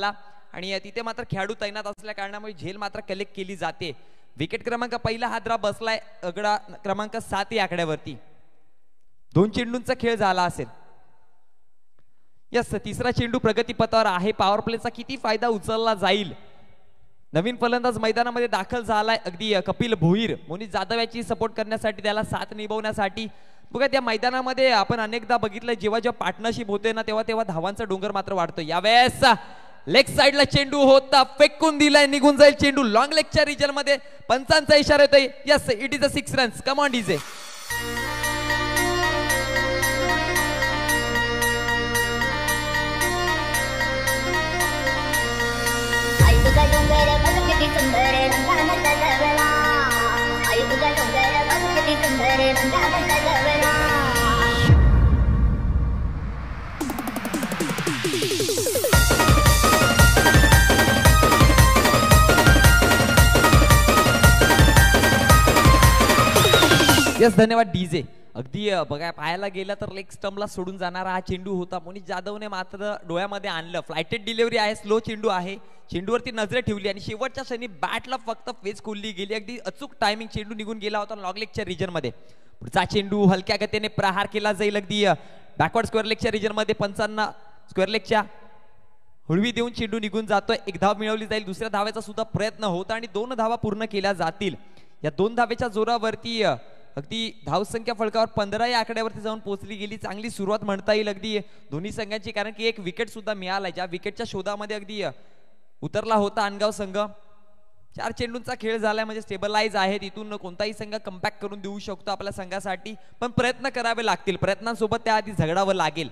आणि तिथे मात्र खेळाडू तैनात असल्या कारणामुळे झेल मात्र कलेक्ट केली जाते विकेट क्रमांक पहिला हादरा बसलाय अगडा क्रमांक सात या आकड्यावरती दोन चेंडूंचा खेळ झाला असेल यस तिसरा चेंडू प्रगतीपथावर आहे पॉवर प्लेचा किती फायदा उचलला जाईल नवीन फलंदाज मैदानामध्ये दाखल झालाय अगदी कपिल भोईर मोनी जाधव याची सपोर्ट करण्यासाठी त्याला साथ निभवण्यासाठी बघा त्या मैदानामध्ये आपण अनेकदा बघितलं जेव्हा जेव्हा पार्टनरशिप होते ना तेव्हा तेव्हा धावांचा डोंगर मात्र वाढतो यावेळेस लेग साइडला चेंडू होता फेकून दिलाय निघून जाईल चेंडू लॉंग लेगच्या रिजन मध्ये पंचांचा इशारा येतोय yes it is a six runs command is a yes धन्यवाद डीजे अगदी बघा पाहायला गेलं तर लेग स्टम्पला सोडून जाणारा हा चेंडू होता मोनिश जाधवने मात्र डोळ्यामध्ये आणलं फ्लायटेड डिलिव्हरी आहे स्लो चेंडू आहे चेंडूवरती नजरे ठेवली आणि शेवटच्या क्षणी बॅटला फक्त फेस खोलली गेली अगदी अचूक टायमिंग चेंडू निघून गेला होता लॉग लेगच्या रिजनमध्ये पुढचा चेंडू हलक्या गतीने प्रहार केला जाईल अगदी बॅकवर्ड स्क्वेअर लेगच्या मध्ये पंचांना स्क्वेअर लेगच्या हुळवी देऊन चेंडू निघून जातोय एक धाव मिळवली जाईल दुसऱ्या धाव्याचा सुद्धा प्रयत्न होता आणि दोन धावा पूर्ण केल्या जातील या दोन धावेच्या जोरावरती अगदी धावसंख्या फळकावर पंधराही आकड्यावरती जाऊन पोहोचली गेली चांगली सुरुवात म्हणता येईल अगदी दोन्ही संघांची कारण की एक विकेट सुद्धा मिळाला ज्या विकेटच्या शोधामध्ये अगदी उतरला होता अनगाव संघ चार चेंडूंचा खेळ झालाय म्हणजे स्टेबलाइज आहे तिथून कोणताही संघ कम्पॅक्ट करून देऊ शकतो आपल्या संघासाठी पण प्रयत्न करावे लागतील प्रयत्नांसोबत त्याआधी झगडावं लागेल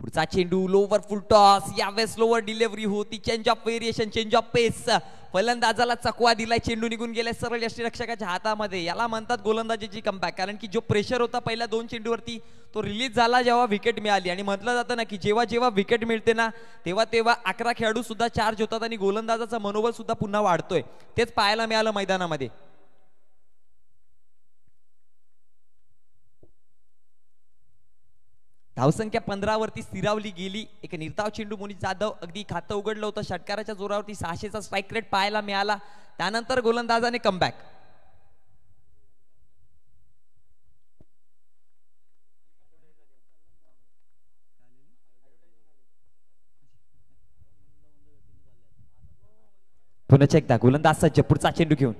पुढचा चेंडू लोवर फुल टॉस यावेळेस लोवर डिलेव्हरी होती change of variation change of pace फलंदाजाला चकवा दिलाय चेंडू निघून गेलाय सरळ रक्षकाच्या हातामध्ये याला म्हणतात गोलंदाजीची कमबॅक कारण की जो प्रेशर होता पहिल्या दोन चेंडूवरती तो रिलीज झाला जेव्हा विकेट मिळाली आणि म्हटलं जातं ना की जेव्हा जेव्हा विकेट मिळते ना तेव्हा तेव्हा अकरा खेळाडू सुद्धा चार्ज होतात आणि गोलंदाजाचा मनोबल सुद्धा पुन्हा वाढतोय तेच पाहायला मिळालं मैदानामध्ये धावसंख्या पंधरावरती स्थिरावली गेली एक निर्ताव चेंडू मुनी जाधव अगदी खातं उघडलं होतं षटकाराच्या जोरावरती सहाशेचा स्ट्राईक रेट पाहायला मिळाला त्यानंतर गोलंदाजाने कमबॅक पुन्हा एकदा गोलंदाजचा जपूरचा चेंडू घेऊन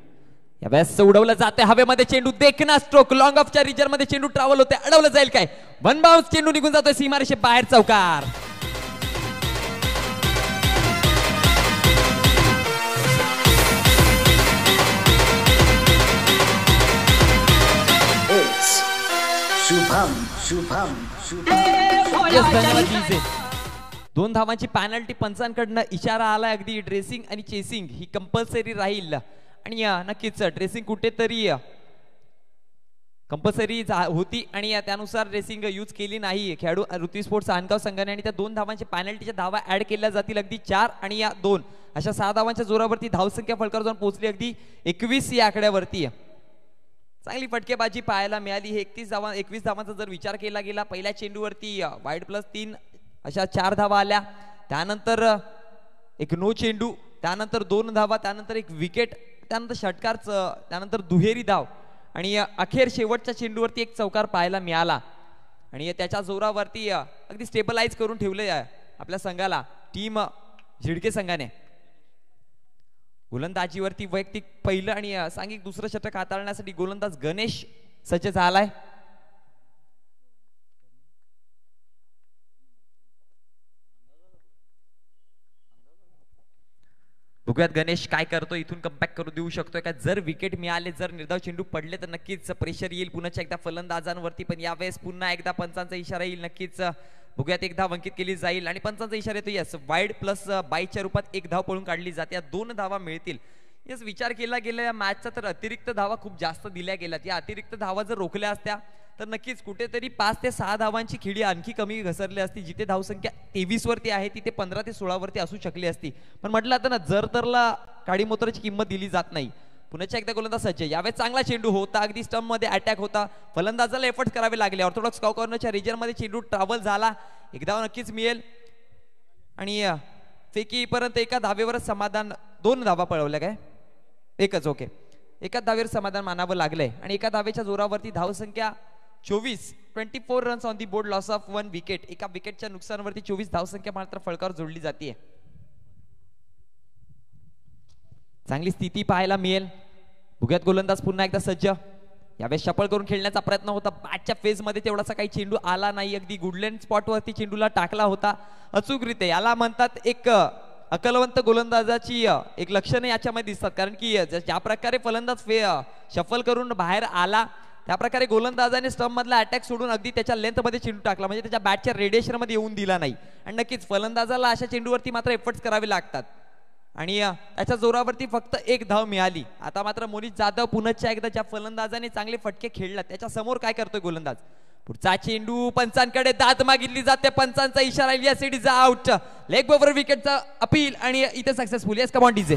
या व्यास उडवलं जाते हवेमध्ये चेंडू देखना स्ट्रोक लॉंग ऑफच्या रिजर मध्ये चेंडू ट्रॅव्हल होते अडवलं जाईल काय वन बाउन्स चेंडू निघून जातोय सीमारेषे बाहेर चौकार दोन धावांची पॅनल्टी पंचांकडनं इशारा आला अगदी ड्रेसिंग आणि चेसिंग ही कंपल्सरी राहील आणि या नक्कीच ड्रेसिंग कुठेतरी कंपल्सरी होती आणि त्यानुसार ड्रेसिंग यूज केली नाही खेळाडू ऋतू स्पोर्ट्स आणगाव संघाने आणि त्या दोन धावांचे पॅनल्टीच्या धावा ऍड केल्या जातील अगदी चार आणि या दोन अशा सहा धावांच्या जोरावरती धावसंख्या फलकावर जाऊन पोहोचली अगदी एकवीस या आकड्यावरती चांगली फटकेबाजी पाहायला मिळाली हे एकतीस धावा एकवीस धावांचा जर विचार केला गेला पहिल्या चेंडूवरती वाईट प्लस तीन अशा चार धावा आल्या त्यानंतर एक नो चेंडू त्यानंतर दोन धावा त्यानंतर एक विकेट त्यानंतर षटकारचं त्यानंतर दुहेरी धाव आणि अखेर शेवटच्या चेंडूवरती एक चौकार पाहायला मिळाला आणि त्याच्या जोरावरती अगदी स्टेबलाइज करून ठेवले आपल्या संघाला टीम झिडके संघाने गोलंदाजीवरती वैयक्तिक पहिलं आणि सांघिक दुसरं शतक हाताळण्यासाठी गोलंदाज गणेश सज्ज झालाय बघूयात गणेश काय करतो इथून कमबॅक करू देऊ शकतो का जर विकेट मिळाले जर निर्धाव चेंडू पडले तर नक्कीच प्रेशर येईल पुन्हा एकदा फलंदाजांवरती पण यावेळेस पुन्हा एकदा पंचांचा इशारा येईल नक्कीच बघूयात एक धाव अंकित केली जाईल आणि पंचांचा इशारा येतो यस वाईड प्लस बाईच्या रूपात एक धाव पळून काढली जाते या दोन धावा मिळतील यस विचार केला गेला या मॅचचा तर अतिरिक्त धावा खूप जास्त दिल्या गेल्यात या अतिरिक्त धावा जर रोखल्या असत्या तर नक्कीच कुठेतरी पाच ते सहा धावांची खिडी आणखी कमी घसरली असती जिथे धावसंख्या वरती आहे तिथे पंधरा ते सोळावरती असू शकली असती पण म्हटलं आता ना जर तरला काडीमोत्राची किंमत दिली जात नाही पुण्याच्या एकदा गोलंदाज सज्ज यावेळेस चांगला चेंडू होता अगदी स्टंपमध्ये अटॅक होता फलंदाजाला एफर्ट करावे लागले ऑर्थोडॉक्स काव कॉर्नरच्या रिजनमध्ये चेंडू ट्रॅव्हल झाला एकदा नक्कीच मिळेल आणि फेकीपर्यंत एका धावेवरच समाधान दोन धावा पळवल्या काय एकच ओके एका धावेवर समाधान मानावं लागलंय आणि एका धावेच्या जोरावरती धावसंख्या चोवीस twenty four runs on the board loss of one wicket एका विकेटच्या नुकसानवरती चोवीस धावसंख्या मात्र फळकावर जोडली जाते चांगली स्थिती पाहायला मिळेल भुग्यात गोलंदाज पुन्हा एकदा सज्ज यावेळेस शपल करून खेळण्याचा प्रयत्न होता बॅटच्या फेजमध्ये तेवढासा काही चेंडू आला नाही अगदी गुडलँड स्पॉटवरती चेंडूला टाकला होता रीते याला म्हणतात एक अकलवंत गोलंदाजाची एक लक्षणं याच्यामध्ये दिसतात कारण की ज्या प्रकारे फलंदाज फे शफल करून बाहेर आला या प्रकारे गोलंदाजाने मधला अटॅक सोडून अगदी त्याच्या लेंथ मध्ये चेंडू टाकला म्हणजे त्याच्या बॅटच्या रेडिएशन मध्ये येऊन दिला नाही आणि नक्कीच फलंदाजाला अशा चेंडूवरती मात्र एफर्ट्स करावे लागतात आणि त्याच्या जोरावरती फक्त एक धाव मिळाली आता मात्र मोनिश जाधव पुनच्या एकदा ज्या फलंदाजाने चांगले फटके खेळला त्याच्या समोर काय करतोय गोलंदाज पुढचा चेंडू पंचांकडे दात मागितली जाते पंचांचा इशारा या सिडीचा आउट लेग बरोबर विकेटचा अपील आणि इथे सक्सेसफुल येस कमॉन डीजे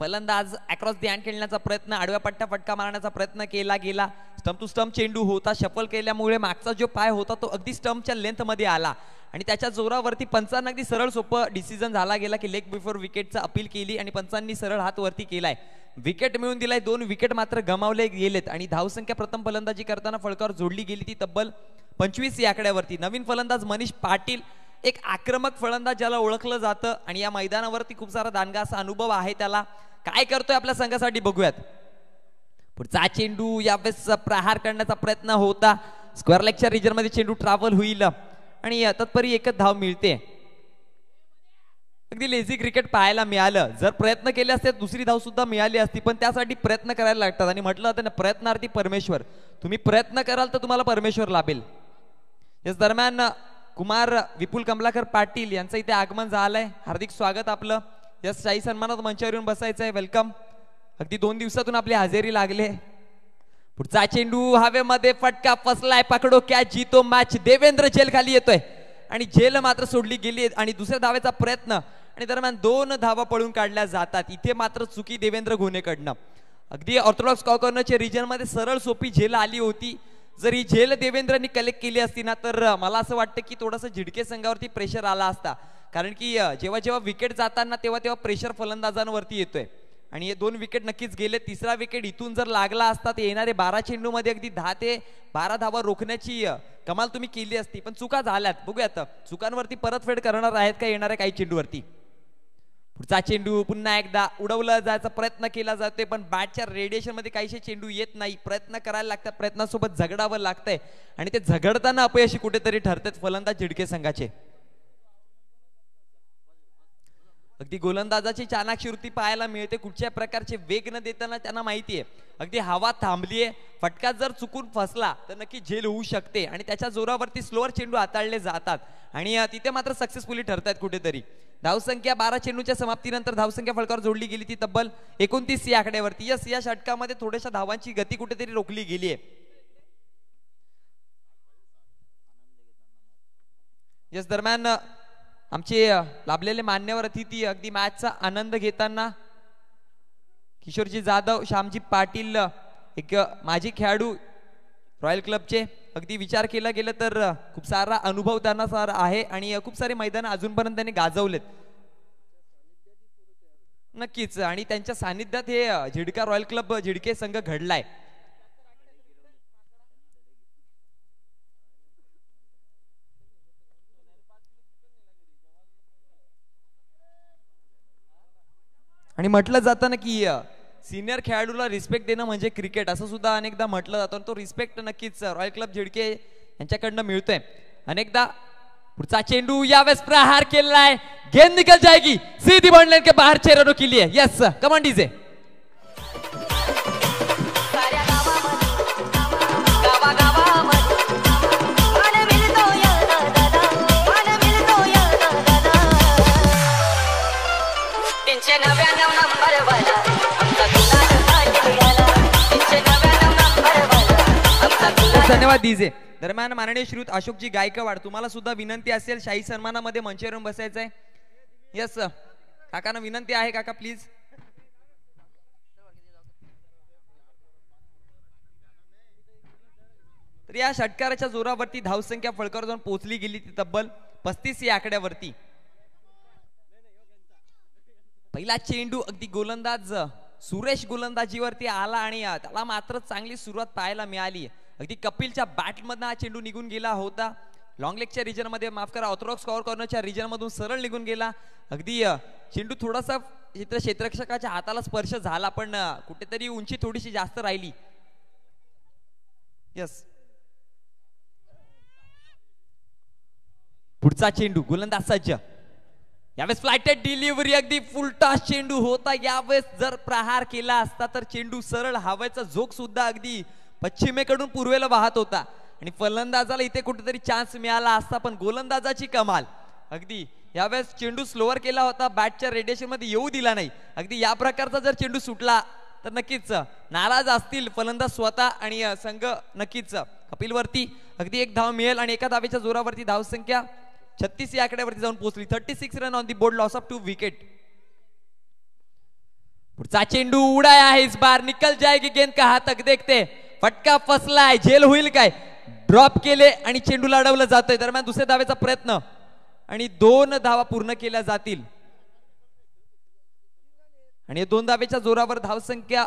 फलंदाज अक्रॉस दी खेळण्याचा प्रयत्न आडव्या पट्ट्या फटका मारण्याचा प्रयत्न केला गेला स्टम्प टू स्टम्प चेंडू होता शफल केल्यामुळे मागचा जो पाय होता तो अगदी स्टम्पच्या मध्ये आला आणि त्याच्या जोरावरती पंचांना अगदी सरळ सोपं डिसिजन झाला गेला की लेग बिफोर विकेटचा अपील केली आणि पंचांनी सरळ हात वरती केलाय विकेट मिळून दिलाय दोन विकेट मात्र गमावले गेलेत आणि धावसंख्या प्रथम फलंदाजी करताना फळकावर जोडली गेली ती तब्बल पंचवीस या आकड्यावरती नवीन फलंदाज मनीष पाटील एक आक्रमक फलंदाज ज्याला ओळखलं जातं आणि या मैदानावरती खूप सारा दानगा असा अनुभव आहे त्याला काय करतोय आपल्या संघासाठी बघूयात पुढचा चेंडू यावेळेस प्रहार करण्याचा प्रयत्न होता स्क्वेअर लेगच्या रिजन मध्ये चेंडू ट्रॅव्हल होईल आणि तत्परी एकच धाव मिळते अगदी लेझी क्रिकेट पाहायला मिळालं जर प्रयत्न केले असते दुसरी धाव सुद्धा मिळाली असती पण त्यासाठी प्रयत्न करायला लागतात आणि म्हटलं होतं ना प्रयत्नार्थी परमेश्वर तुम्ही प्रयत्न कराल तर तुम्हाला परमेश्वर लाभेल याच दरम्यान कुमार विपुल कमलाकर पाटील यांचं इथे आगमन झालंय हार्दिक स्वागत आपलं या साई सन्मानात मंचावर येऊन बसायचं आहे वेलकम अगदी दोन दिवसातून आपली हजेरी लागले पुढचा चेंडू हवेमध्ये फटका फसलाय पकडो क्या जीतो मॅच देवेंद्र जेल खाली येतोय आणि झेल मात्र सोडली गेली आणि दुसऱ्या धावेचा प्रयत्न आणि दरम्यान दोन धावा पळून काढल्या जातात इथे मात्र चुकी देवेंद्र गुन्हेकडनं अगदी ऑर्थोडॉक्स कॉर्नरच्या रिजनमध्ये सरळ सोपी झेल आली होती जर ही झेल देवेंद्रांनी कलेक्ट केली असती ना तर मला असं वाटतं की थोडंसं झिडके संघावरती प्रेशर आला असता कारण की जेव्हा जेव्हा विकेट जाताना तेव्हा तेव्हा प्रेशर फलंदाजांवरती येतोय आणि हे दोन विकेट नक्कीच गेले तिसरा विकेट इथून जर लागला असता ते येणारे बारा चेंडूमध्ये अगदी दहा ते बारा धावा रोखण्याची कमाल तुम्ही केली असती पण चुका झाल्यात बघूयात चुकांवरती परतफेड करणार आहेत का येणाऱ्या काही चेंडूवरती पुढचा चेंडू पुन्हा एकदा उडवला जायचा प्रयत्न केला जातोय पण बॅटच्या रेडिएशनमध्ये काहीसे चेंडू येत नाही प्रयत्न करायला लागतात प्रयत्नासोबत झगडावं लागतंय आणि ते झगडताना अपयशी कुठेतरी ठरतात फलंदाज झिडके संघाचे अगदी गोलंदाजाची वृत्ती पाहायला मिळते कुठच्या प्रकारचे वेग न देताना त्यांना माहिती आहे अगदी हवा थांबली फटका जर चुकून फसला तर नक्की झेल होऊ शकते आणि त्याच्या जोरावरती स्लोअर चेंडू हाताळले जातात आणि तिथे मात्र सक्सेसफुली ठरतात कुठेतरी धावसंख्या बारा चेंडूच्या समाप्तीनंतर धावसंख्या फळकावर जोडली गेली ती तब्बल एकोणतीस या आकड्यावरती यस या षटकामध्ये थोड्याशा धावांची गती कुठेतरी रोखली गेली आहे यस दरम्यान आमचे लाभलेले मान्यवर अतिथी अगदी मॅचचा आनंद घेताना किशोरजी जाधव श्यामजी पाटील एक माजी खेळाडू रॉयल क्लबचे अगदी विचार केला गेलं तर खूप सारा अनुभव त्यांना सार आहे आणि खूप सारे मैदान अजूनपर्यंत त्यांनी गाजवलेत नक्कीच आणि त्यांच्या सानिध्यात हे झिडका रॉयल क्लब झिडके संघ घडलाय आणि म्हटलं जातं ना की सिनियर खेळाडूला रिस्पेक्ट देणं म्हणजे क्रिकेट असं सुद्धा अनेकदा म्हटलं जातं तो रिस्पेक्ट नक्कीच रॉयल क्लब झिडके यांच्याकडनं मिळतोय अनेकदा पुढचा चेंडू यावेळेस प्रहार केलेला आहे गेंद निकल जायगी सीधी बाउंड्री के बाहेर चेहरो के आहे यस कमांडीजे धन्यवाद डीजे दरम्यान माननीय श्रुत अशोकजी गायकवाड तुम्हाला सुद्धा विनंती असेल शाही सन्मानामध्ये मंचेवरून बसायचं आहे येस काकांना विनंती आहे काका प्लीज तर या षटकाराच्या जोरावरती धावसंख्या फळकर जाऊन पोहोचली गेली ती तब्बल पस्तीस या आकड्यावरती पहिला चेंडू अगदी गोलंदाज सुरेश गोलंदाजीवरती आला आणि त्याला मात्र चांगली सुरुवात पाहायला मिळाली अगदी कपिलच्या बॅटमधनं हा चेंडू निघून गेला होता लॉंग लेगच्या मध्ये माफ करा ऑर्थोडॉक्स कॉवर कॉर्नरच्या रिजनमधून सरळ निघून गेला अगदी चेंडू थोडासा चित्र क्षेत्रक्षकाच्या हाताला स्पर्श झाला पण कुठेतरी उंची थोडीशी जास्त राहिली यस पुढचा चेंडू गोलंदाज सज्ज यावेळेस फ्लायटेड डिलिव्हरी अगदी टॉस चेंडू होता यावेळेस जर प्रहार केला असता तर चेंडू सरळ हवायचा झोक सुद्धा अगदी पश्चिमेकडून पूर्वेला वाहत होता आणि फलंदाजाला इथे कुठेतरी चान्स मिळाला असता पण गोलंदाजाची कमाल अगदी यावेळेस चेंडू स्लोअर केला होता बॅटच्या रेडिएशन मध्ये येऊ दिला नाही अगदी या प्रकारचा जर चेंडू सुटला तर नक्कीच नाराज असतील फलंदाज स्वतः आणि संघ नक्कीच कपिलवरती अगदी एक धाव मिळेल आणि एका धावेच्या जोरावरती धावसंख्या छत्तीस या आकड्यावरती जाऊन पोहोचली thirty six run on the board loss of two wicket पुढचा चेंडू उडाय आहेच इस बार निकल की गेंद का हातक देखते फटका फसलाय झेल होईल काय ड्रॉप केले आणि चेंडू अडवलं जातोय दरम्यान दुसऱ्या धावेचा प्रयत्न आणि दोन धावा पूर्ण केल्या जातील आणि दोन धावेच्या जोरावर धावसंख्या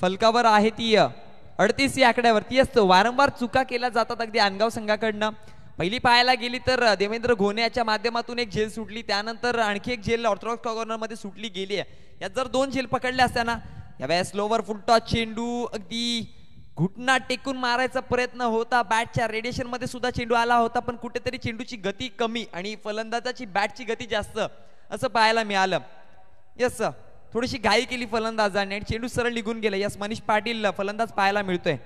फलकावर आहे ती अडतीस या आकड्यावरती असतो वारंवार चुका केल्या जातात अगदी आणगाव संघाकडनं पहिली पाहायला गेली तर देवेंद्र घोने याच्या माध्यमातून एक झेल सुटली त्यानंतर आणखी एक झेल ऑर्थोडॉक्स मध्ये सुटली गेली आहे यात जर दोन झेल पकडल्या असताना यावेळेस लोवर फुलटॉच चेंडू अगदी घुटना टेकून मारायचा प्रयत्न होता बॅटच्या रेडिएशन मध्ये सुद्धा चेंडू आला होता पण कुठेतरी चेंडूची गती कमी आणि फलंदाजाची बॅटची गती जास्त असं पाहायला मिळालं यस थोडीशी घाई केली फलंदाजाने आणि चेंडू सरळ निघून गेला यस मनीष पाटील फलंदाज पाहायला मिळतोय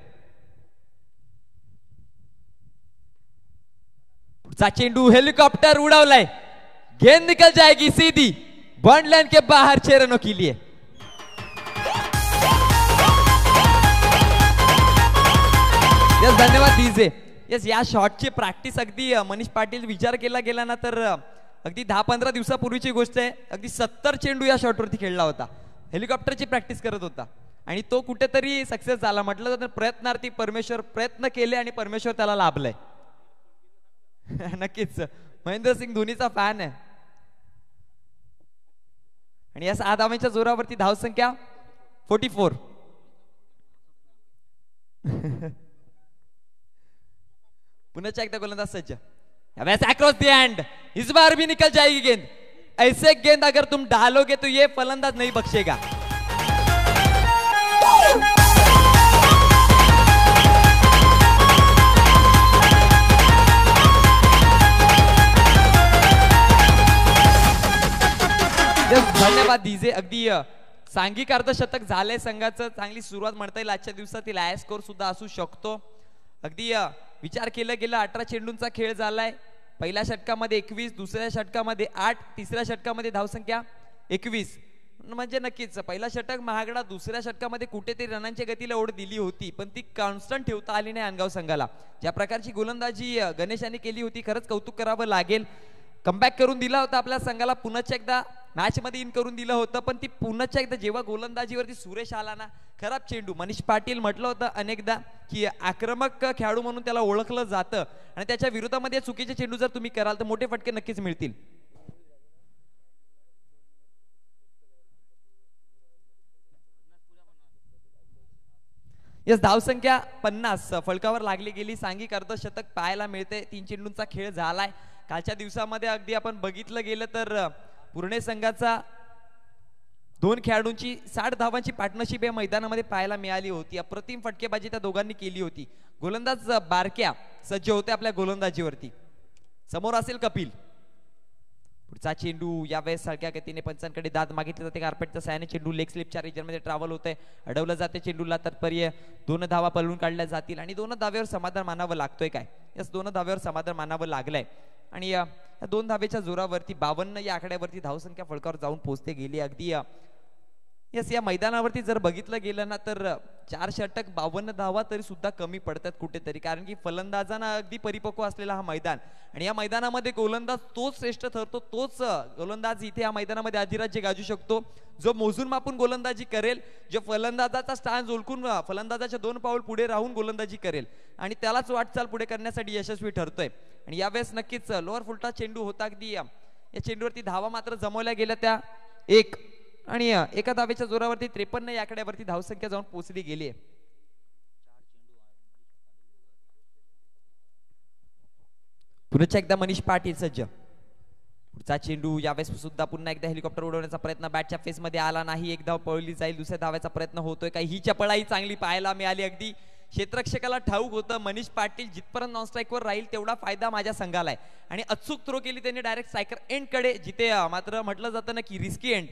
पुढचा चेंडू हेलिकॉप्टर उडवलाय गेंद निकल जाएगी सीधी वन के बाहर चेरनो रनों के यस धन्यवाद डीजे यस या शॉटची प्रॅक्टिस अगदी मनीष पाटील विचार केला गेला ना तर अगदी दहा पंधरा दिवसापूर्वीची गोष्ट आहे अगदी सत्तर चेंडू या शॉटवरती खेळला होता हेलिकॉप्टरची प्रॅक्टिस करत होता आणि तो कुठेतरी सक्सेस झाला म्हटलं तर प्रयत्नार्थी परमेश्वर प्रयत्न केले आणि परमेश्वर त्याला लाभलाय नक्कीच महेंद्र सिंग धोनीचा फॅन आहे आणि या सात धावांच्या जोरावरती धावसंख्या फोर्टी फोर पुनः एकदा गोलंदाज सज्ज वैसे अक्रॉस द एंड इस बार भी निकल जाएगी गेंद ऐसे गेंद अगर तुम डालोगे तो ये फलंदाज नहीं बख्शेगा धन्यवाद दीजे अगदी सांघिक अर्धशतक झालंय संघाचं चांगली सुरुवात म्हणता येईल आजच्या दिवसातील आय स्कोर सुद्धा असू शकतो अगदी विचार केला गेला अठरा चेंडूंचा खेळ झालाय पहिल्या षटकामध्ये एकवीस दुसऱ्या षटकामध्ये आठ तिसऱ्या षटकामध्ये धावसंख्या एकवीस म्हणजे नक्कीच पहिला षटक महागडा दुसऱ्या षटकामध्ये कुठेतरी रनांच्या गतीला ओढ दिली होती पण ती कॉन्स्टंट ठेवता आली नाही अनगाव संघाला ज्या प्रकारची गोलंदाजी गणेशाने केली होती खरंच कौतुक करावं लागेल कमबॅक करून दिला होता आपल्या संघाला पुन्हा एकदा मॅचमध्ये इन करून दिलं होतं पण ती पुन्हा एकदा जेव्हा गोलंदाजीवरती सुरेश आला ना खराब चेंडू मनीष पाटील म्हटलं होतं अनेकदा की आक्रमक खेळाडू म्हणून त्याला ओळखलं जातं आणि त्याच्या विरोधामध्ये चुकीचे चेंडू जर तुम्ही कराल तर मोठे फटके नक्कीच मिळतील यस धावसंख्या पन्नास फलकावर लागली गेली सांगी अर्धशतक पाहायला मिळते तीन चेंडूंचा खेळ झालाय कालच्या दिवसामध्ये अगदी आपण बघितलं गेलं तर पूर्णे संघाचा दोन खेळाडूंची साठ धावांची पार्टनरशिप या मैदानामध्ये पाहायला मिळाली होती अप्रतिम फटकेबाजी त्या दोघांनी केली होती गोलंदाज बारक्या सज्ज होते आपल्या गोलंदाजीवरती समोर असेल कपिल पुढचा चेंडू यावेळेस सळक्या गतीने पंचांकडे दाद मागितले जाते कार्पेटचा सायने चेंडू लेग स्लिपच्या रिजनमध्ये ट्रॅव्हल होत आहे अडवलं जाते चेंडूला तत्पर्य दोन धावा पलवून काढल्या जातील आणि दोन धाव्यावर समाधान मानावं लागतोय काय यास दोन धाव्यावर समाधान मानावं लागलंय आणि या दोन धावेच्या जोरावरती बावन्न या आकड्यावरती धावसंख्या फळकावर जाऊन पोहोचते गेली अगदी यस या मैदानावरती जर बघितलं गेलं ना तर चार षटक बावन्न धावा तरी सुद्धा कमी पडतात कुठेतरी कारण की फलंदाजांना अगदी परिपक्व असलेला हा मैदान आणि या मैदानामध्ये गोलंदाज तोच श्रेष्ठ ठरतो तोच गोलंदाज इथे या मैदानामध्ये अधिराज्य गाजू शकतो जो मोजून मापून गोलंदाजी करेल जो फलंदाजाचा स्थान झोलकून फलंदाजाच्या दोन पाऊल पुढे राहून गोलंदाजी करेल आणि त्यालाच वाटचाल पुढे करण्यासाठी यशस्वी ठरतोय आणि यावेळेस नक्कीच लोअर फुलटा चेंडू होता अगदी या चेंडूवरती धावा मात्र जमवल्या गेल्या त्या एक आणि एका धावेच्या जोरावरती त्रेपन्न या आकड्यावरती धावसंख्या जाऊन पोहोचली गेली पुन्हा एकदा मनीष पाटील सज्ज पुढचा चेंडू यावेळेस सुद्धा पुन्हा एकदा हेलिकॉप्टर उडवण्याचा प्रयत्न बॅटच्या फेस मध्ये आला नाही एक धाव पळली जाईल दुसऱ्या धावायचा प्रयत्न होतोय का ही चपळाही चांगली पाहायला मिळाली अगदी क्षेत्रक्षकाला ठाऊक होतं मनीष पाटील जिथपर्यंत नॉन स्ट्राईकवर राहील तेवढा फायदा माझ्या संघाला आहे आणि अचूक थ्रो केली त्यांनी डायरेक्ट सायकर एंडकडे जिथे मात्र म्हटलं जातं ना की रिस्की एंड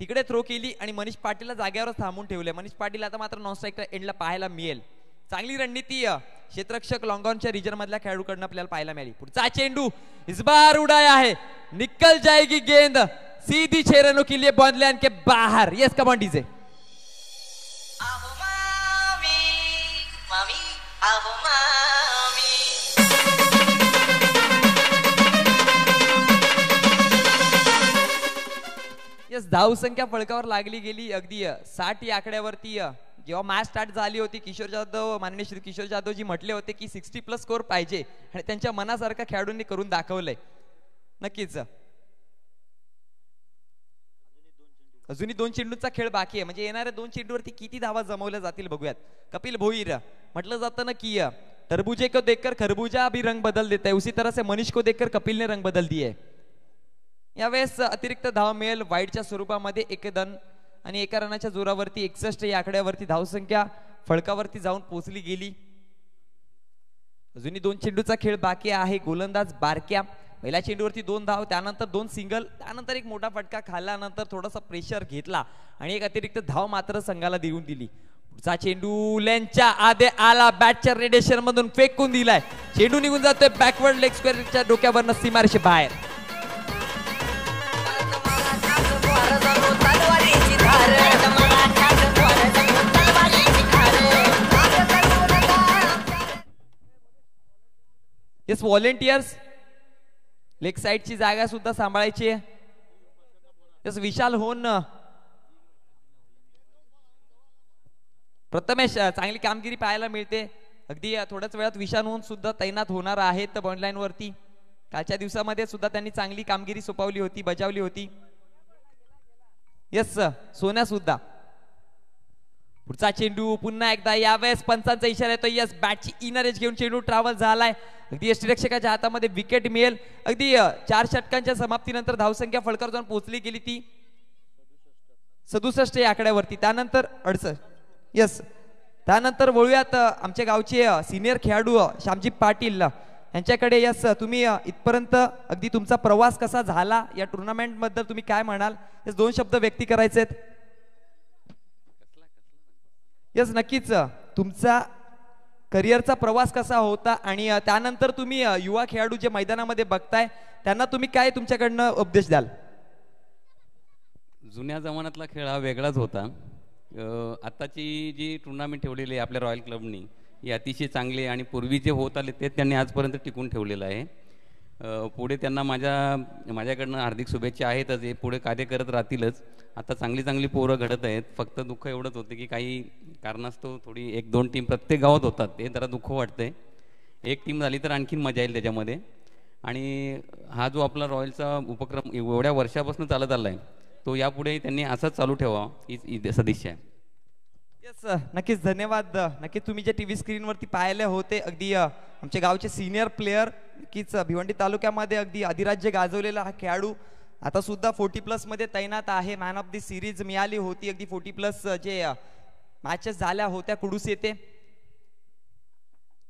तिकडे थ्रो केली आणि मनीष पाटीलला जागेवरच थांबून ठेवले मनीष पाटील आता मात्र नॉन एंडला पाहायला मिळेल चांगली रणनीतीय क्षेत्रक्षक लॉंगॉनच्या रिजन मधल्या खेळाडूकडनं आपल्याला पाहायला मिळाली पुढचा चेंडू हिजबार उडाय आहे निकल जायगी गेंद सीधी छे के लिए के बाहर येस कमान यस धाव संख्या फळकावर लागली गेली अगदी साठ या आकड्यावरती जेव्हा मॅच स्टार्ट झाली होती किशोर जाधव माननीय श्री किशोर जाधवजी म्हटले होते की सिक्स्टी प्लस स्कोर पाहिजे आणि त्यांच्या मनासारख्या खेळाडूंनी करून दाखवलंय नक्कीच अजूनही दोन चेंडूंचा खेळ बाकी आहे म्हणजे येणाऱ्या दोन चेंडूवरती किती धावा जमवल्या जातील बघूयात कपिल भोईर म्हटलं जातं ना की तरबूजे को देखकर खरबूजा अभी रंग बदल देता है उसी तरह से मनीष को देखकर कपिल ने रंग बदल दिए यावेळेस अतिरिक्त धाव मिळेल वाईटच्या स्वरूपामध्ये एक दन आणि एका रनाच्या जोरावरती एकसष्ट या आकड्यावरती धावसंख्या फळकावरती जाऊन पोचली गेली अजूनही दोन चेंडूचा खेळ बाकी आहे गोलंदाज बारक्या पहिल्या चेंडूवरती दोन धाव त्यानंतर दोन सिंगल त्यानंतर एक मोठा फटका खाल्ल्यानंतर थोडासा प्रेशर घेतला आणि एक अतिरिक्त धाव मात्र संघाला देऊन दिली पुढचा चेंडू लेनच्या आधे आला बॅटच्या रेडिएशन मधून फेकून दिलाय चेंडू निघून जातोय बॅकवर्ड लेग स्क्वेअरच्या डोक्यावरनं सीमारेषे बाहेर येस व्हॉलेंटियर्स लेक साईडची जागा सुद्धा सांभाळायची आहे येस विशाल होन प्रथमेश चांगली कामगिरी पाहायला मिळते अगदी थोड्याच वेळात विशाल होऊन सुद्धा तैनात होणार आहेत वरती कालच्या दिवसामध्ये सुद्धा त्यांनी चांगली कामगिरी सोपवली होती बजावली होती येस सर सोन्या सुद्धा पुढचा चेंडू पुन्हा एकदा यावेळेस पंचांचा इशारा येतो यस बॅटची इनर एज घेऊन चेंडू ट्रॅव्हल झालाय अगदी रक्षकाच्या हातामध्ये विकेट मिळेल अगदी चार षटकांच्या समाप्तीनंतर धावसंख्या फळकर जाऊन पोहोचली गेली ती सदुसष्ट या आकड्यावरती त्यानंतर अडचण यस त्यानंतर वळूयात आमच्या गावचे सिनियर खेळाडू श्यामजी पाटील यांच्याकडे यस तुम्ही इथपर्यंत अगदी तुमचा प्रवास कसा झाला या बद्दल तुम्ही काय म्हणाल हे दोन शब्द व्यक्ती करायचे आहेत यस नक्कीच तुमचा करिअरचा प्रवास कसा होता आणि त्यानंतर तुम्ही युवा खेळाडू जे मैदानामध्ये बघताय त्यांना तुम्ही काय तुमच्याकडनं उपदेश द्याल जुन्या जमान्यातला खेळ हा वेगळाच होता आत्ताची जी टुर्नामेंट ठेवलेली आहे आपल्या रॉयल क्लबनी हे अतिशय चांगले आणि पूर्वी जे होत आले ते त्यांनी आजपर्यंत टिकून ठेवलेलं आहे पुढे त्यांना माझ्या माझ्याकडनं हार्दिक शुभेच्छा आहेतच हे पुढे कार्य करत राहतीलच आता चांगली चांगली पोरं घडत आहेत फक्त दुःख एवढंच होतं की काही कारणास्तव थोडी एक दोन टीम प्रत्येक गावात होतात ते जरा दुःख वाटतंय एक टीम झाली तर आणखीन मजा येईल त्याच्यामध्ये आणि हा जो आपला रॉयलचा उपक्रम एवढ्या वर्षापासून चालत आला आहे तो यापुढे त्यांनी असाच चालू ठेवा ही सदिच्छा आहे सर नक्कीच धन्यवाद नक्कीच तुम्ही जे टी व्ही स्क्रीनवरती पाहिले होते अगदी आमचे गावचे सिनियर प्लेअर नक्कीच भिवंडी तालुक्यामध्ये अगदी अधिराज्य गाजवलेला हा खेळाडू आता सुद्धा फोर्टी मध्ये तैनात आहे मॅन ऑफ दी सिरीज मिळाली होती अगदी फोर्टी प्लस जे मॅचेस झाल्या होत्या कुडूस येते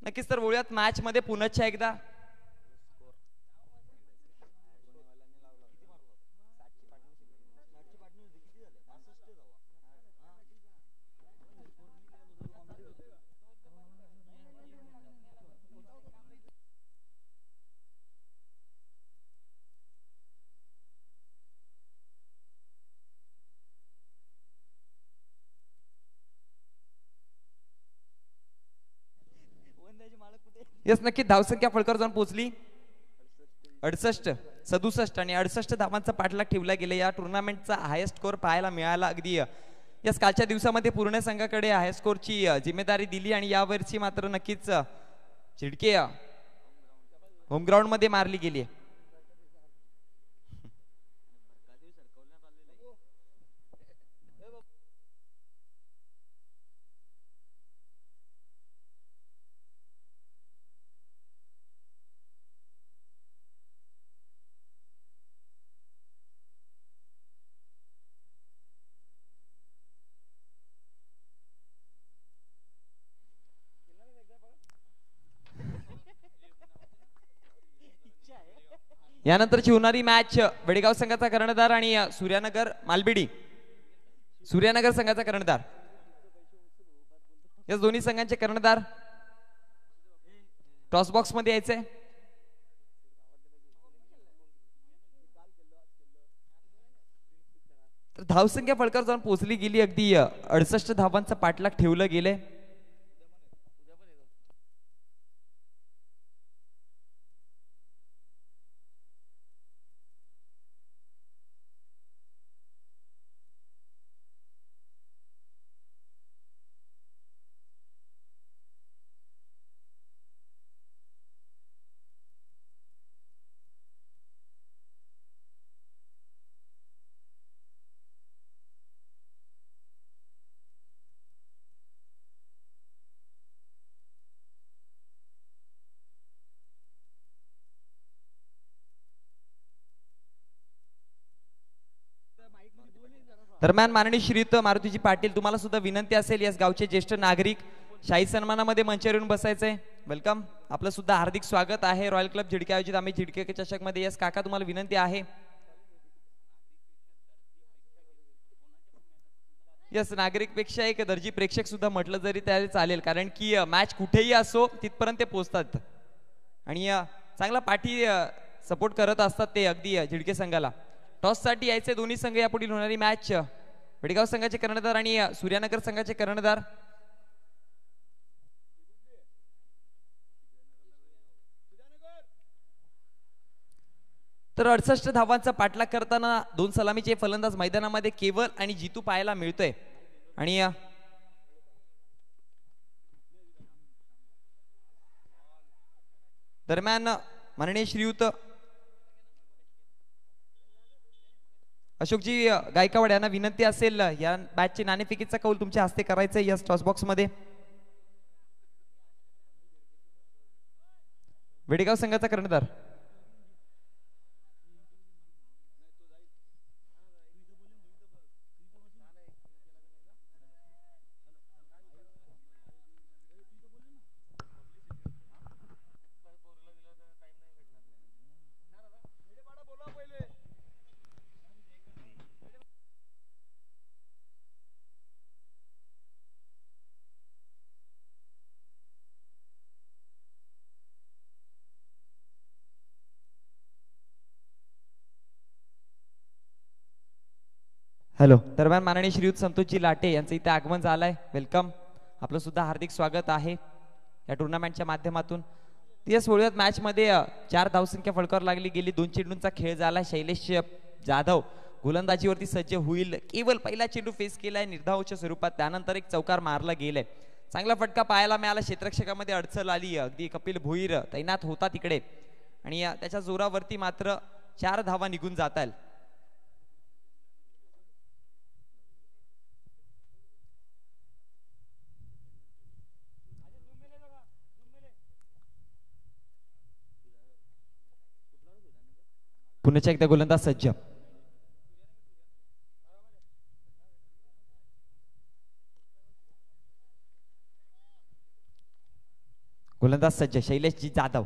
नक्कीच तर बोलूयात मध्ये पुनश्च एकदा येस नक्की धावसंख्या फळकर जाऊन पोहोचली अडसष्ट सदुसष्ट आणि अडसष्ट धावांचा पाठलाग ठेवला गेला या टुर्नामेंटचा हायस्ट स्कोर पाहायला मिळाला अगदी येस कालच्या दिवसामध्ये पूर्ण संघाकडे हाय स्कोरची जिम्मेदारी दिली आणि यावर्षी मात्र नक्कीच होमग्राऊंड होमग्राऊंडमध्ये मारली गेली यानंतरची होणारी मॅच वेडेगाव संघाचा कर्णधार आणि सूर्यानगर मालबिडी सूर्यानगर संघाचा कर्णधार या दोन्ही संघांचे कर्णधार बॉक्स मध्ये यायचे धावसंख्या फळकर जाऊन पोहोचली गेली अगदी अडसष्ट धावांचा पाठलाग ठेवलं गेलंय दरम्यान माननीय श्रीयुत मारुतीजी पाटील तुम्हाला सुद्धा विनंती असेल यस गावचे ज्येष्ठ नागरिक शाही सन्मानामध्ये मंचावर येऊन बसायचंय वेलकम आपलं सुद्धा हार्दिक स्वागत आहे रॉयल क्लब झिडके आयोजित आम्ही झिडके मध्ये यस काका तुम्हाला विनंती आहे यस नागरिकपेक्षा एक दर्जी प्रेक्षक सुद्धा म्हटलं जरी त्याला चालेल कारण की मॅच कुठेही असो तिथपर्यंत ते पोहोचतात आणि चांगला पाठी सपोर्ट करत असतात ते अगदी झिडके संघाला टॉससाठी यायचे दोन्ही संघ यापुढील होणारी मॅच वडेगाव संघाचे कर्णधार आणि सूर्यानगर संघाचे कर्णधार तर अडसष्ट धावांचा पाठलाग करताना दोन सलामीचे फलंदाज मैदानामध्ये केवल आणि जितू पाहायला मिळतोय आणि दरम्यान माननीय श्रीयुत अशोकजी गायकवाड यांना विनंती असेल या बॅटची नाणेफिकीचा कौल तुमच्या हस्ते करायचं या टॉस मध्ये वेडेगाव संघाचा कर्णधार हॅलो दरम्यान माननीय श्रीयुत संतोषजी लाटे यांचं इथे आगमन झालंय आहे वेलकम आपलं सुद्धा हार्दिक स्वागत आहे या टुर्नामेंटच्या माध्यमातून या सोळव्यात मॅचमध्ये चार धावसंख्या फडकावर लागली गेली दोन चेंडूंचा खेळ झाला शैलेश जाधव गोलंदाजीवरती सज्ज होईल केवळ पहिला चेंडू फेस केलाय निर्धावच्या स्वरूपात त्यानंतर एक चौकार मारला गेलाय चांगला फटका पाहायला मिळाला क्षेत्रक्षकामध्ये अडचण आली अगदी कपिल भोईर तैनात होता तिकडे आणि त्याच्या जोरावरती मात्र चार धावा निघून जातात पुण्याच्या एकदा गोलंदाज सज्ज गोलंदाज सज्ज शैलेशजी जाधव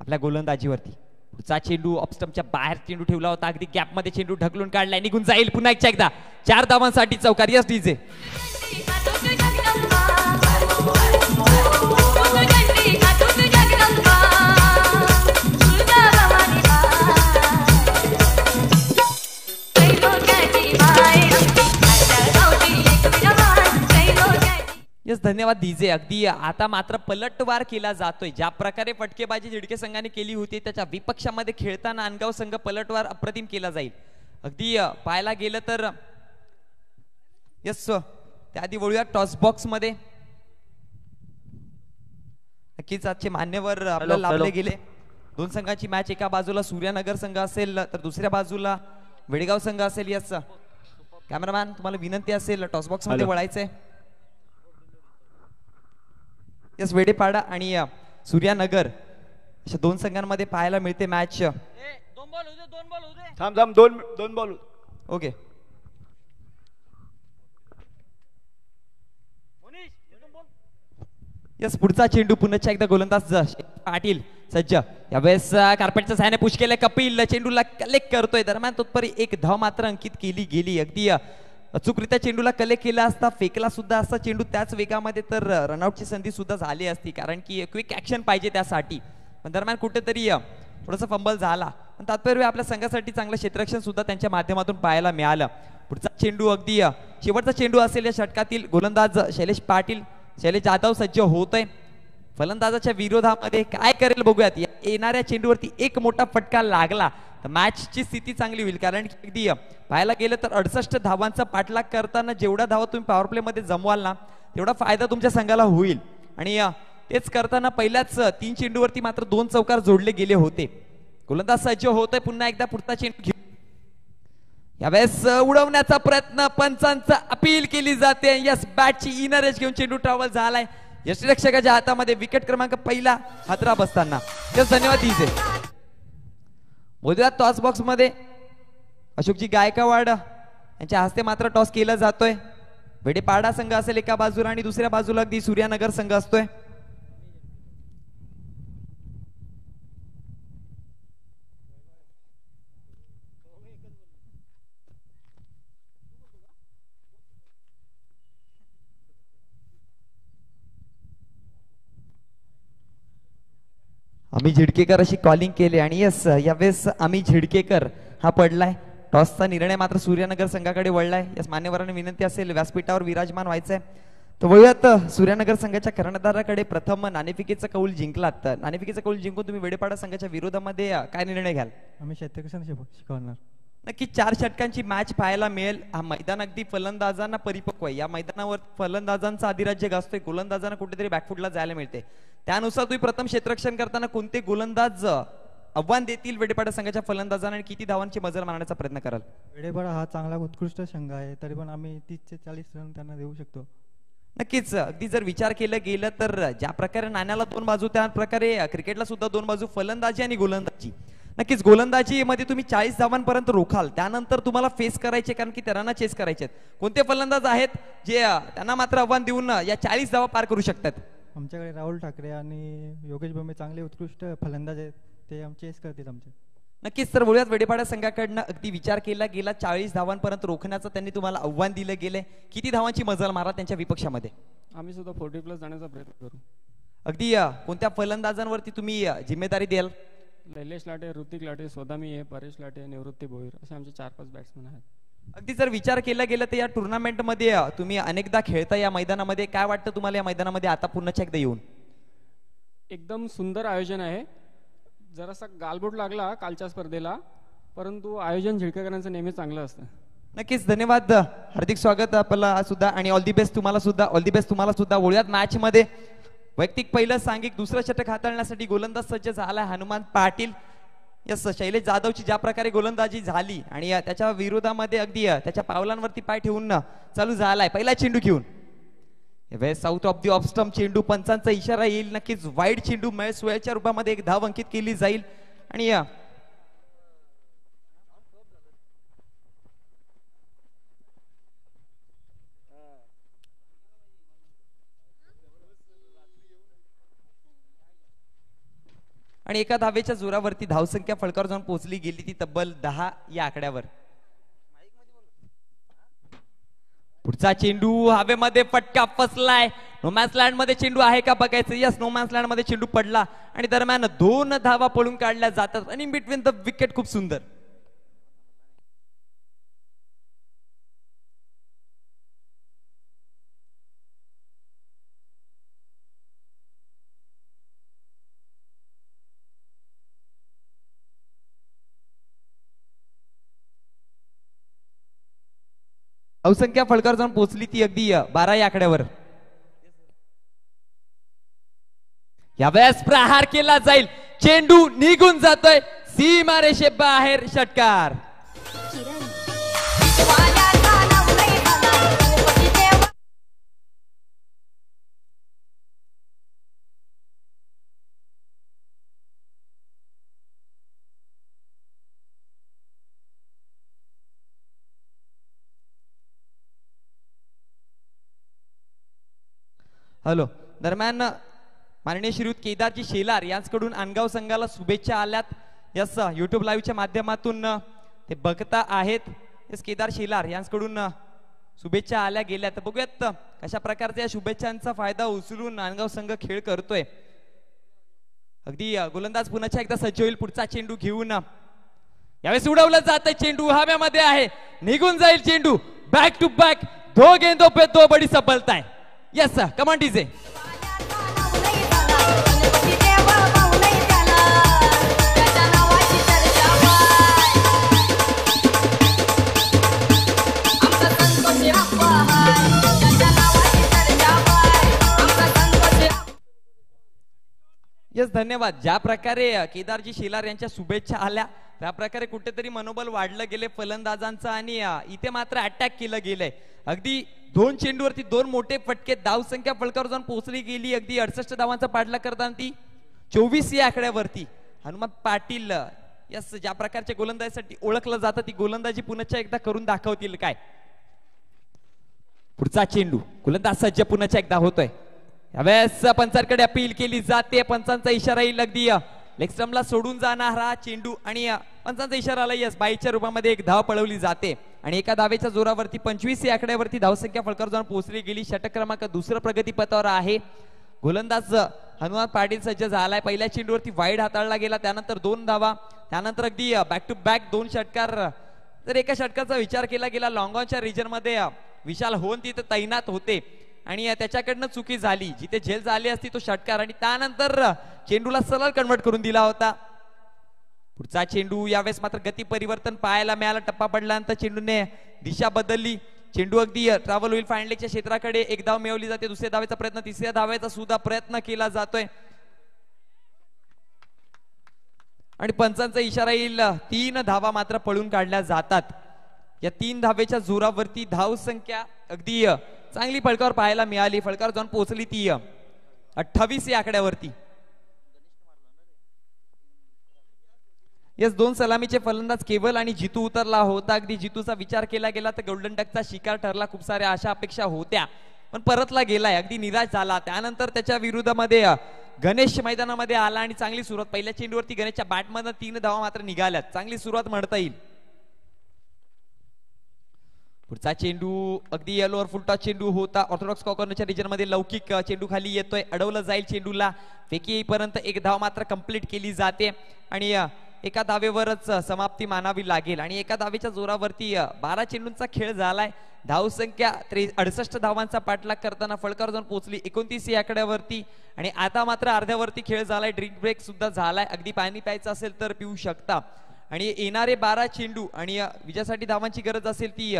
आपल्या गोलंदाजीवरती पुढचा चेंडू ऑपस्टमच्या बाहेर चेंडू ठेवला होता अगदी गॅपमध्ये चेंडू ढकलून काढला निघून जाईल पुन्हा एकदा चार धावांसाठी चौकार यस डीजे यस धन्यवाद दिजे अगदी आता मात्र पलटवार केला जातोय ज्या प्रकारे फटकेबाजी झिडके संघाने केली होती त्याच्या विपक्षामध्ये खेळताना अनगाव संघ पलटवार अप्रतिम केला जाईल अगदी पाहायला गेलं तर यस त्याआधी वळूया टॉस बॉक्स मध्ये नक्कीच आजचे मान्यवर आपल्याला लाभले गेले दोन संघाची मॅच एका बाजूला सूर्यनगर संघ असेल तर दुसऱ्या बाजूला वेडगाव संघ असेल यस कॅमेरामॅन तुम्हाला विनंती असेल टॉस बॉक्स मध्ये वळायचंय याच वेडेपाडा आणि सूर्यानगर अशा दोन संघांमध्ये पाहायला मिळते मॅच थांब थांब दोन दोन बॉल ओके यस पुढचा चेंडू पुन्हा एकदा गोलंदाज पाटील सज्ज यावेळेस कार्पेटच्या सहाय्याने पुश केले कपिल चेंडूला कलेक्ट करतोय दरम्यान तोपर्यंत एक धाव मात्र अंकित केली गेली अगदी अचूकरित्या चेंडूला कले केला असता फेकला सुद्धा असता चेंडू त्याच वेगामध्ये तर रनआउटची संधी सुद्धा झाली असती कारण की क्विक ऍक्शन पाहिजे त्यासाठी पण दरम्यान कुठेतरी थोडासा फंबल झाला पण तात्पर्य आपल्या संघासाठी चांगलं क्षेत्ररक्षण सुद्धा त्यांच्या माध्यमातून पाहायला मिळालं पुढचा चेंडू अगदी शेवटचा चेंडू असेल या षटकातील गोलंदाज शैलेश पाटील शैलेश जाधव सज्ज होत आहे फलंदाजाच्या विरोधामध्ये काय करेल बघूयात येणाऱ्या चेंडूवरती एक मोठा फटका लागला तर मॅचची स्थिती चांगली होईल कारण की अगदी पाहायला गेलं तर अडसष्ट धावांचा पाठलाग करताना जेवढा धावा तुम्ही पॉवर प्लेमध्ये जमवाल ना तेवढा फायदा तुमच्या संघाला होईल आणि तेच करताना पहिल्याच तीन चेंडूवरती मात्र दोन चौकार जोडले गेले होते गोलंदाज सज्ज होतोय पुन्हा एकदा पुढचा चेंडू यावेळेस उडवण्याचा प्रयत्न पंचांचा अपील केली जाते यस बॅटची इनरेज घेऊन चेंडू ट्रॅव्हल झालाय रक्षकाच्या हातामध्ये विकेट क्रमांक पहिला हातरा बसताना धन्यवाद इथे मोदीदा टॉस बॉक्समध्ये अशोकजी गायकवाड यांच्या हस्ते मात्र टॉस केला जातोय पाड़ा संघ असेल एका बाजूला आणि दुसऱ्या बाजूला अगदी सूर्यानगर संघ असतोय आम्ही झिडकेकर अशी कॉलिंग केली आणि येस यावेळेस आम्ही झिडकेकर हा पडलाय टॉसचा निर्णय मात्र सूर्यनगर संघाकडे वळलाय यास मान्यवरांना विनंती असेल व्यासपीठावर विराजमान व्हायचंय तर वळूयात सूर्यनगर संघाच्या कर्णधाराकडे प्रथम नाणेफिकेचा कौल जिंकलात तर नाणेफिकेचा कौल जिंकून तुम्ही वेडेपाडा संघाच्या विरोधामध्ये काय निर्णय घ्याल आम्ही शेतकऱ्यांना शिकवणार नक्की चार षटकांची मॅच पाहायला मिळेल हा मैदान अगदी फलंदाजांना परिपक्व आहे या मैदानावर फलंदाजांचा अधिराज्य गाजतोय गोलंदाजांना कुठेतरी बॅकफुटला जायला मिळते त्यानुसार तुम्ही प्रथम क्षेत्रक्षण करताना कोणते गोलंदाज आव्हान देतील वेडेपाडा संघाच्या फलंदाजांना आणि किती धावांची मजल मारण्याचा प्रयत्न कराल वेडेपाडा हा चांगला उत्कृष्ट संघ आहे तरी पण आम्ही तीस ते चाळीस रन त्यांना देऊ शकतो नक्कीच अगदी जर विचार केलं गेलं तर ज्या प्रकारे नाण्याला दोन बाजू त्या प्रकारे क्रिकेटला सुद्धा दोन बाजू फलंदाजी आणि गोलंदाजी नक्कीच गोलंदाजीमध्ये तुम्ही चाळीस धावांपर्यंत रोखाल त्यानंतर तुम्हाला फेस करायचे कारण की त्यांना चेस करायचे कोणते फलंदाज आहेत जे त्यांना मात्र आव्हान देऊन या चाळीस धावा पार करू शकतात आमच्याकडे राहुल ठाकरे आणि योगेश भोमे चांगले उत्कृष्ट फलंदाज आहेत ते चेस करतील आमचे नक्कीच तर बोलूयात वेडेपाडा संघाकडनं अगदी विचार केला गेला चाळीस धावांपर्यंत रोखण्याचं त्यांनी तुम्हाला आव्हान दिलं गेले किती धावांची मजल मारा त्यांच्या विपक्षामध्ये आम्ही सुद्धा फोर्टी प्लस जाण्याचा प्रयत्न करू अगदी कोणत्या फलंदाजांवरती तुम्ही जिम्मेदारी द्याल लैलेश लाटे ऋतिक लाटे स्वदामी हे परेश लाटे निवृत्ती भोईर असे आमचे चार पाच बॅट्समन आहेत अगदी जर विचार केला गेला तर या मध्ये तुम्ही अनेकदा खेळता या मैदानामध्ये काय वाटतं तुम्हाला या मैदानामध्ये आता पुन्हा एकदा येऊन एकदम सुंदर आयोजन आहे जरासा गालबोट लागला कालच्या स्पर्धेला परंतु आयोजन झिडकेकरांचं नेहमी चांगलं असतं नक्कीच धन्यवाद हार्दिक स्वागत आपल्याला सुद्धा आणि ऑल दी बेस्ट तुम्हाला सुद्धा ऑल दी बेस्ट तुम्हाला सुद्धा ओळ्यात मॅच मध्ये वैयक्तिक पहिलं सांगिक दुसरं षटक हाताळण्यासाठी गोलंदाज सज्ज झाला हनुमान पाटील या शैलेश जाधवची ज्या प्रकारे गोलंदाजी झाली आणि त्याच्या विरोधामध्ये अगदी त्याच्या पावलांवरती पाय ठेवून चालू झालाय पहिला चेंडू घेऊन वे साऊथ ऑफ दी ऑफस्टम चेंडू पंचांचा इशारा येईल नक्कीच वाईट चेंडू मय सोयाच्या रूपामध्ये एक धाव अंकित केली जाईल आणि आणि एका धावेच्या जोरावरती धावसंख्या फळकावर जाऊन पोहोचली गेली ती तब्बल दहा या आकड्यावर पुढचा चेंडू हवेमध्ये फटका फसलाय नोमॅन्सलँड मध्ये चेंडू आहे का बघायचं यस नोमॅन्सलँड मध्ये चेंडू पडला आणि दरम्यान दोन धावा पळून काढल्या जातात आणि बिटवीन द विकेट खूप सुंदर अवसंख्या फळकर जाऊन पोचली ती अगदी बारा या आकड्यावर या वेळेस प्रहार केला जाईल चेंडू निघून जातोय सीमारेषे बाहेर षटकार हॅलो दरम्यान माननीय श्रीयुत केदारजी शेलार यांचकडून अनगाव संघाला शुभेच्छा आल्यात यस युट्यूब लाईव्हच्या माध्यमातून ते बघता आहेत यस केदार शेलार यांच्याकडून शुभेच्छा आल्या गेल्या तर बघूयात कशा प्रकारच्या शुभेच्छांचा फायदा उचलून नांदगाव संघ खेळ करतोय अगदी गोलंदाज पुन्हा एकदा सज्ज होईल पुढचा चेंडू घेऊन यावेळेस उडवलं जात चेंडू हव्यामध्ये आहे निघून जाईल चेंडू बॅक टू बॅक दो गेंदो पे दो बडी सफलता आहे येस sir. Come on, धन्यवाद ज्या प्रकारे केदारजी शेलार यांच्या शुभेच्छा आल्या त्या प्रकारे कुठेतरी मनोबल वाढलं गेले फलंदाजांचं आणि इथे मात्र अटॅक केलं गेलंय अगदी दोन चेंडूवरती दोन मोठे फटके धावसंख्या फलकावर जाऊन पोहोचली गेली अगदी अडसष्ट धावांचा पाडला करताना ती चोवीस या आकड्यावरती हनुमंत पाटील यस ज्या प्रकारच्या गोलंदाजीसाठी ओळखलं जातं ती गोलंदाजी पुन्हा एकदा करून दाखवतील काय पुढचा चेंडू गोलंदाज सज्ज पुन्हा एकदा होतोय यावेळेस पंचांकडे अपील केली जाते पंचांचा इशारा येईल अगदी लेक्स्ट्रमला सोडून जाणार हा चेंडू आणि पंचांचा इशारा आला यस बाईच्या रूपामध्ये एक धाव पळवली जाते आणि एका धावेच्या जोरावरती पंचवीस आकड्यावरती धावसंख्या फळकर जाऊन पोहोचली गेली षटक क्रमांक दुसरं प्रगतीपथावर आहे गोलंदाज हनुमान पाटील सज्ज झालाय पहिल्या चेंडूवरती वाईट हाताळला गेला त्यानंतर दोन धावा त्यानंतर अगदी बॅक टू बॅक दोन षटकार तर एका षटकाचा विचार केला गेला लॉंगॉनच्या रिजन मध्ये विशाल होऊन तिथे तैनात होते आणि त्याच्याकडनं चुकी झाली जिथे झेल झाली असती तो षटकार आणि त्यानंतर चेंडूला सरळ कन्वर्ट करून दिला होता पुढचा चेंडू यावेळेस मात्र गती परिवर्तन पाहायला मिळाला टप्पा पडला नंतर चेंडूने दिशा बदलली चेंडू अगदी ट्रॅव्हल होईल फायनलेच्या क्षेत्राकडे एक धाव मिळवली जाते दुसऱ्या धावेचा प्रयत्न तिसऱ्या धावेचा सुद्धा प्रयत्न केला जातोय आणि पंचांचा इशारा येईल तीन धावा मात्र पळून काढल्या जातात या तीन धावेच्या जोरावरती धाव संख्या अगदी चांगली फळकावर पाहायला मिळाली फळकावर जाऊन पोहोचली ती अठ्ठावीस या आकड्यावरती यस दोन सलामीचे फलंदाज केवल आणि जितू उतरला होता अगदी जितूचा विचार केला गेला तर गोल्डन डकचा शिकार ठरला खूप साऱ्या अशा अपेक्षा होत्या पण परतला गेलाय अगदी निराश झाला त्यानंतर त्याच्या विरोधामध्ये गणेश मैदानामध्ये आला आणि चांगली सुरुवात पहिल्या चेंडूवरती गणेशच्या बॅटमधून तीन धावा मात्र निघाल्यात चांगली सुरुवात म्हणता येईल पुढचा चेंडू अगदी येलोवर फुलटा चेंडू होता ऑर्थोडॉक्स कॉर्नरच्या रिजनमध्ये लौकिक चेंडू खाली येतोय अडवलं जाईल चेंडूला फेकी येईपर्यंत एक धाव मात्र कंप्लीट केली जाते आणि एका धावेवरच समाप्ती मानावी लागेल आणि एका धावेच्या जोरावरती बारा चेंडूंचा खेळ झालाय धावसंख्या त्रे अडसष्ट धावांचा पाठलाग करताना फळकार जाऊन पोहोचली एकोणतीस या आकड्यावरती आणि आता मात्र अर्ध्यावरती खेळ झालाय ड्रिंक ब्रेक सुद्धा झालाय अगदी पाणी प्यायचं असेल तर पिऊ शकता आणि येणारे बारा चेंडू आणि विजयासाठी धावांची गरज असेल ती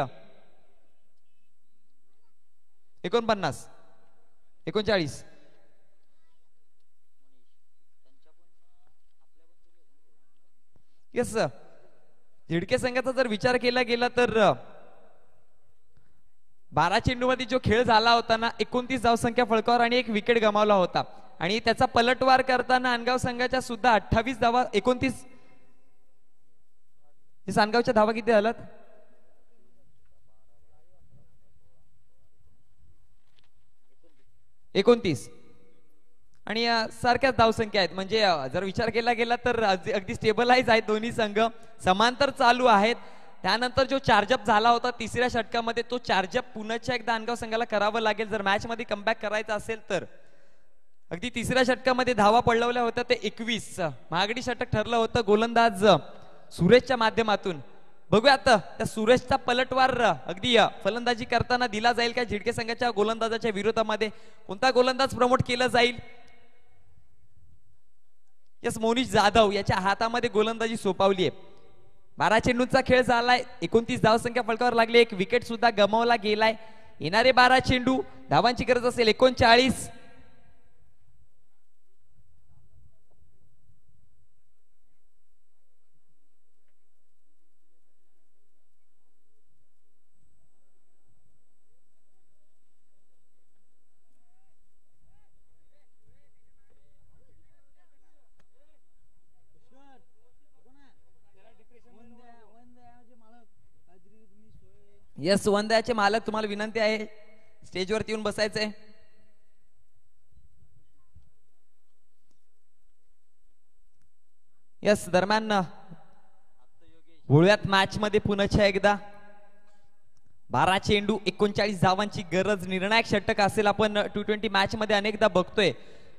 एकोणपन्नास एकोणचाळीस येस झिडके संघाचा जर विचार केला गेला तर बारा चेंडूमध्ये जो खेळ झाला होता ना एकोणतीस धावसंख्या फळकावर आणि एक विकेट गमावला होता आणि त्याचा पलटवार करताना अनगाव संघाच्या सुद्धा अठ्ठावीस धावा एकोणतीस अनगावच्या धावा किती झाल्यात एकोणतीस आणि सारख्याच धावसंख्या आहेत म्हणजे जर विचार केला गेला तर अगदी स्टेबलाइज आहेत दोन्ही संघ समांतर चालू आहेत त्यानंतर जो चार्जअप झाला होता तिसऱ्या षटकामध्ये तो चार्जअप पुण्याच्या एकदा अनगाव संघाला करावं लागेल जर मॅच मध्ये कमबॅक करायचा असेल तर अगदी तिसऱ्या षटकामध्ये धावा पडलवल्या होत्या ते एकवीस महागडी षटक ठरलं होतं गोलंदाज सुरेशच्या माध्यमातून बघूया आता त्या सुरेशचा पलटवार अगदी फलंदाजी करताना दिला जाईल का झिडके संघाच्या गोलंदाजाच्या विरोधामध्ये कोणता गोलंदाज प्रमोट केला जाईल यस मोनिश जाधव याच्या हातामध्ये गोलंदाजी सोपावली आहे बारा चेंडूंचा खेळ झालाय एकोणतीस धावसंख्या फलकावर लागली एक विकेट सुद्धा गमावला गेलाय येणारे बारा चेंडू धावांची गरज असेल एकोणचाळीस यस सुवंदयाचे मालक तुम्हाला विनंती आहे स्टेजवरती येऊन बसायचंय यस दरम्यान होळ्यात मॅच मध्ये पुनच्या एकदा बारा चेंडू एकोणचाळीस धावांची गरज निर्णायक षटक असेल आपण टी ट्वेंटी मॅच मध्ये अनेकदा बघतोय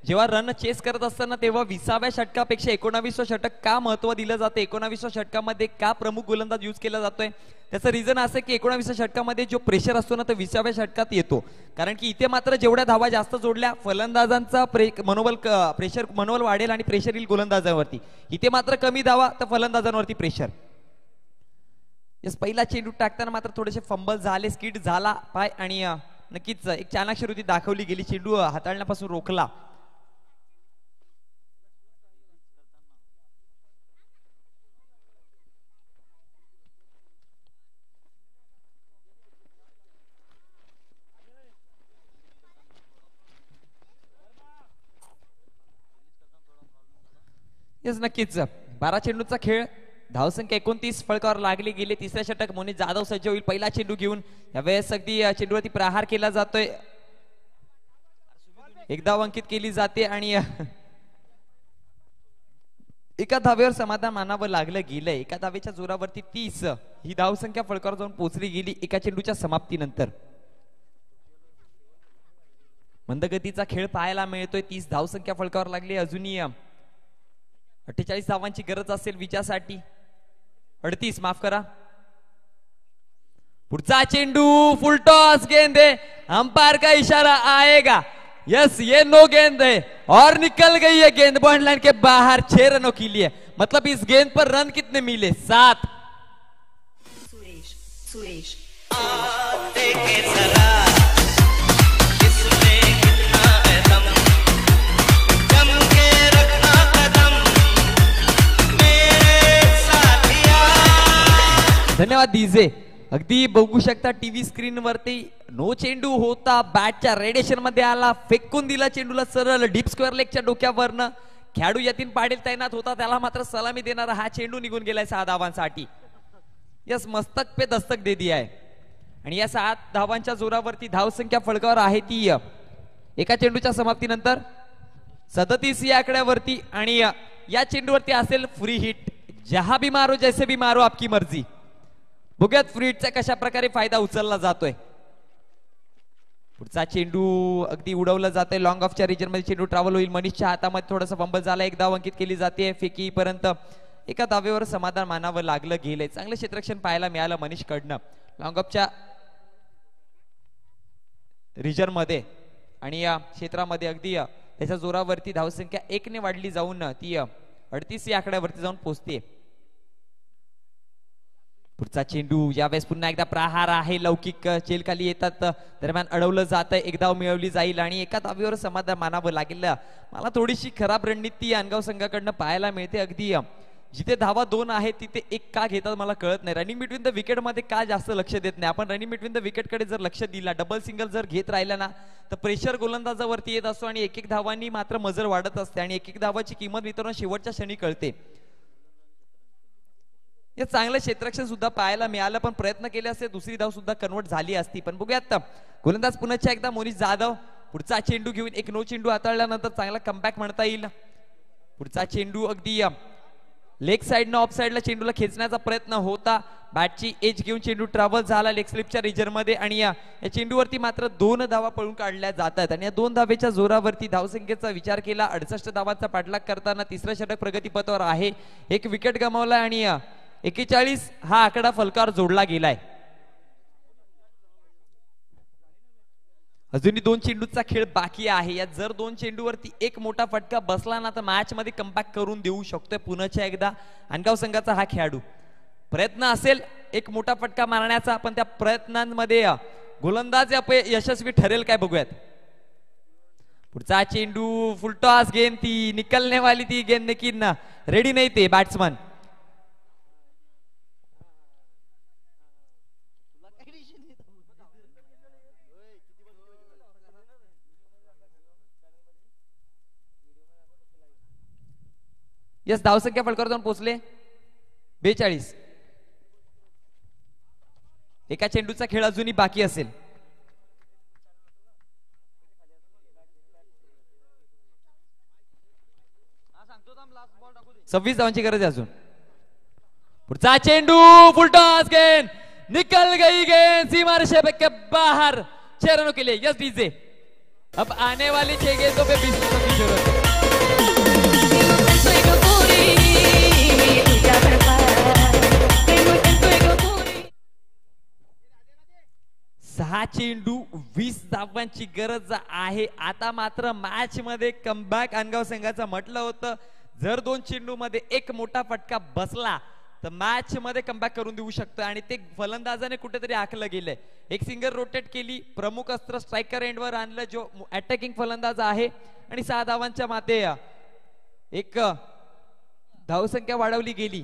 जेव्हा रन चेस करत असताना तेव्हा विसाव्या षटकापेक्षा एकोणावीसव्या षटक का महत्व दिलं जातं एकोणावीसव्या षटकामध्ये का प्रमुख गोलंदाज यूज केला जातोय त्याचं रिझन असं की एकोणावीसव्या षटकामध्ये जो प्रेशर असतो ना तो विसाव्या षटकात येतो कारण की इथे मात्र जेवढ्या धावा जास्त जोडल्या फलंदाजांचा प्रे मनोबल प्रेशर मनोबल वाढेल आणि प्रेशर येईल गोलंदाजांवरती इथे मात्र कमी धावा तर फलंदाजांवरती प्रेशर यस पहिला चेंडू टाकताना मात्र थोडेसे फंबल झाले स्किट झाला पाय आणि नक्कीच एक चानाक्षर होती दाखवली गेली चेंडू हाताळण्यापासून रोखला येस नक्कीच uh, बारा चेंडूचा खेळ धावसंख्या एकोणतीस फळकावर लागली गेली तिसऱ्या षटक मोनी जाधव सज्ज होईल पहिला चेंडू घेऊन वेळेस अगदी चेंडूवरती प्रहार केला जातोय एक धाव अंकित केली जाते आणि एका धावेवर समाधान मानावं लागलं गेलंय एका धावेच्या जोरावरती तीस ही धावसंख्या फळकावर जाऊन पोचली गेली एका चेंडूच्या समाप्तीनंतर मंदगतीचा खेळ पाहायला मिळतोय तीस धावसंख्या फळकावर लागली अजूनही अठ्ठेचाळीस धावांची गरज असेल विजयासाठी अडतीस माफ करा पुढचा चेंडू फुलटॉस गेंद है अंपायर का इशारा आएगा यस ये नो गेंद है और निकल गई है गेंद पॉइंट लाइन के बाहर छे रनों के लिए मतलब इस गेंद पर रन कितने मिले सात सुरेश सुरेश, सुरेश। धन्यवाद डीजे अगदी बघू शकता टीव्ही स्क्रीन वरती नो चेंडू होता बॅटच्या रेडिएशन मध्ये आला फेकून दिला चेंडूला सरळ डीप स्क्वेअर लेगच्या डोक्यावरनं खेळाडू यातीन पाडेल तैनात होता त्याला मात्र सलामी देणारा हा चेंडू निघून गेलाय सहा धावांसाठी यस मस्तक पे दस्तक दे दिया आहे आणि या सात धावांच्या जोरावरती धावसंख्या फळकावर आहे ती एका चेंडूच्या समाप्तीनंतर सदतीस या आकड्यावरती आणि या चेंडूवरती असेल फ्री हिट जहा बी मारो जैसे बी मारो आपकी मर्जी बघूयात फ्रीडचा कशा प्रकारे फायदा उचलला जातोय पुढचा चेंडू अगदी उडवला जातोय लॉंग ऑफच्या रिजन मध्ये चेंडू ट्रॅव्हल होईल मनीषच्या हातामध्ये थोडासा बंबल झाला एक धाव अंकित केली जाते फेकी पर्यंत एका दावेवर समाधान मानावं लागलं गेलंय चांगलं क्षेत्रक्षण पाहायला मिळालं मनीष कडनं लॉंग ऑफच्या रिजन मध्ये आणि या क्षेत्रामध्ये अगदी त्याच्या जोरावरती धावसंख्या एकने वाढली जाऊन ती अडतीस या आकड्यावरती जाऊन पोहोचते पुढचा चेंडू यावेळेस पुन्हा एकदा प्रहार आहे लौकिक चेलखाली येतात दरम्यान अडवलं जातं एक धाव मिळवली जाईल आणि एका धावीवर समाधान मानावं लागेल मला थोडीशी खराब रणनीती अनगाव संघाकडनं पाहायला मिळते अगदी जिथे धावा दोन आहेत तिथे एक का घेतात मला कळत नाही रनिंग बिटवीन द विकेटमध्ये का जास्त लक्ष देत नाही आपण रनिंग बिटवीन द विकेट कडे जर लक्ष दिलं डबल सिंगल जर घेत राहिला ना तर प्रेशर गोलंदाजावरती येत असतो आणि एक एक धावांनी मात्र मजर वाढत असते आणि एक एक धावाची किंमत मित्रांनो शेवटच्या क्षणी कळते या चांगलं क्षेत्रक्षण सुद्धा पाहायला मिळालं पण प्रयत्न केले असते दुसरी धाव सुद्धा कन्वर्ट झाली असती पण बघूया आता गोलंदाज पुन्हा एकदा मोनीश जाधव पुढचा चेंडू घेऊन एक नो चेंडू हाताळल्यानंतर चांगला कमबॅक म्हणता येईल पुढचा चेंडू अगदी लेग साईडनं ऑफ साइडला चेंडूला खेचण्याचा प्रयत्न होता बॅटची एज घेऊन चेंडू ट्रॅव्हल झाला लेग स्लिपच्या मध्ये आणि या चेंडूवरती मात्र दोन धावा पळून काढल्या जातात आणि या दोन धावेच्या जोरावरती धावसंख्येचा विचार केला अडसष्ट धावांचा पाठलाग करताना तिसरा षटक प्रगतीपथावर आहे एक विकेट गमावला आणि एकेचाळीस हा आकडा फलकावर जोडला गेलाय अजूनही दोन चेंडूचा खेळ बाकी आहे यात जर दोन चेंडूवरती एक मोठा फटका बसला ना तर मॅच मध्ये कमबॅक करून देऊ शकतोय पुन्हा एकदा अनगाव संघाचा हा खेळाडू प्रयत्न असेल एक मोठा फटका मारण्याचा पण त्या प्रयत्नांमध्ये गोलंदाज यशस्वी ठरेल काय बघूयात पुढचा चेंडू फुलटॉस गेंद ती वाली ती गेंद की रेडी नाही ते बॅट्समन यस धावसंख्या फलकावर जाऊन पोचले, बेचाळीस एका चेंडूचा खेळ अजूनही बाकी असेल सव्वीस धावांची गरज आहे अजून पुढचा चेंडू फुलटॉस गेन, निकल गई गेन, सीमार रेषे के बाहर चेहरों के यस डीजे अब आने वाली चेगे तो बीस जरूरत सहा चेंडू वीस धावांची गरज आहे आता मात्र मॅच मध्ये कमबॅक अनगाव संघाचं म्हटलं होतं जर दोन चेंडू मध्ये एक मोठा फटका बसला तर मॅच मध्ये कमबॅक करून देऊ शकतो आणि ते फलंदाजाने कुठेतरी आखलं गेलंय एक सिंगर रोटेट केली प्रमुख अस्त्र स्ट्रायकर एंडवर आणलं जो अटॅकिंग फलंदाज आहे आणि सहा धावांच्या माते एक धावसंख्या वाढवली गेली